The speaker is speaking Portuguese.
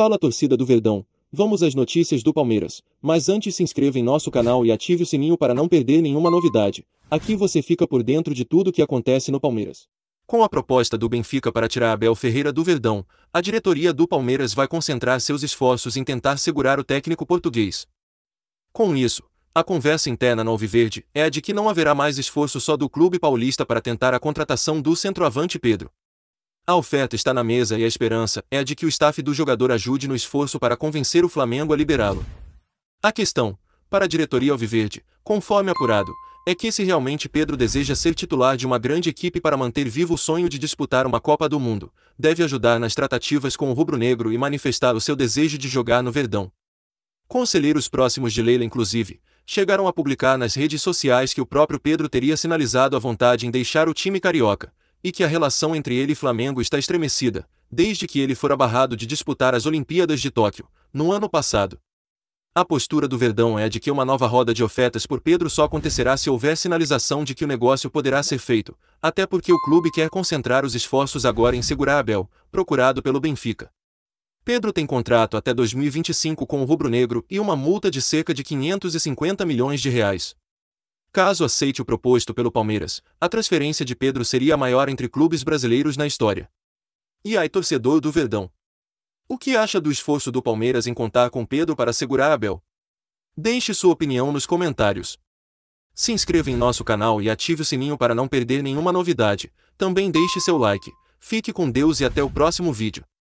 Fala torcida do Verdão, vamos às notícias do Palmeiras, mas antes se inscreva em nosso canal e ative o sininho para não perder nenhuma novidade. Aqui você fica por dentro de tudo o que acontece no Palmeiras. Com a proposta do Benfica para tirar Abel Ferreira do Verdão, a diretoria do Palmeiras vai concentrar seus esforços em tentar segurar o técnico português. Com isso, a conversa interna no Alviverde é a de que não haverá mais esforço só do clube paulista para tentar a contratação do centroavante Pedro. A oferta está na mesa e a esperança é a de que o staff do jogador ajude no esforço para convencer o Flamengo a liberá-lo. A questão, para a diretoria Alviverde, conforme apurado, é que se realmente Pedro deseja ser titular de uma grande equipe para manter vivo o sonho de disputar uma Copa do Mundo, deve ajudar nas tratativas com o rubro-negro e manifestar o seu desejo de jogar no Verdão. Conselheiros próximos de Leila, inclusive, chegaram a publicar nas redes sociais que o próprio Pedro teria sinalizado a vontade em deixar o time carioca, e que a relação entre ele e Flamengo está estremecida, desde que ele fora barrado de disputar as Olimpíadas de Tóquio, no ano passado. A postura do Verdão é de que uma nova roda de ofertas por Pedro só acontecerá se houver sinalização de que o negócio poderá ser feito, até porque o clube quer concentrar os esforços agora em segurar Abel, procurado pelo Benfica. Pedro tem contrato até 2025 com o Rubro Negro e uma multa de cerca de 550 milhões de reais. Caso aceite o proposto pelo Palmeiras, a transferência de Pedro seria a maior entre clubes brasileiros na história. E aí, torcedor do Verdão? O que acha do esforço do Palmeiras em contar com Pedro para segurar Abel? Deixe sua opinião nos comentários. Se inscreva em nosso canal e ative o sininho para não perder nenhuma novidade. Também deixe seu like. Fique com Deus e até o próximo vídeo.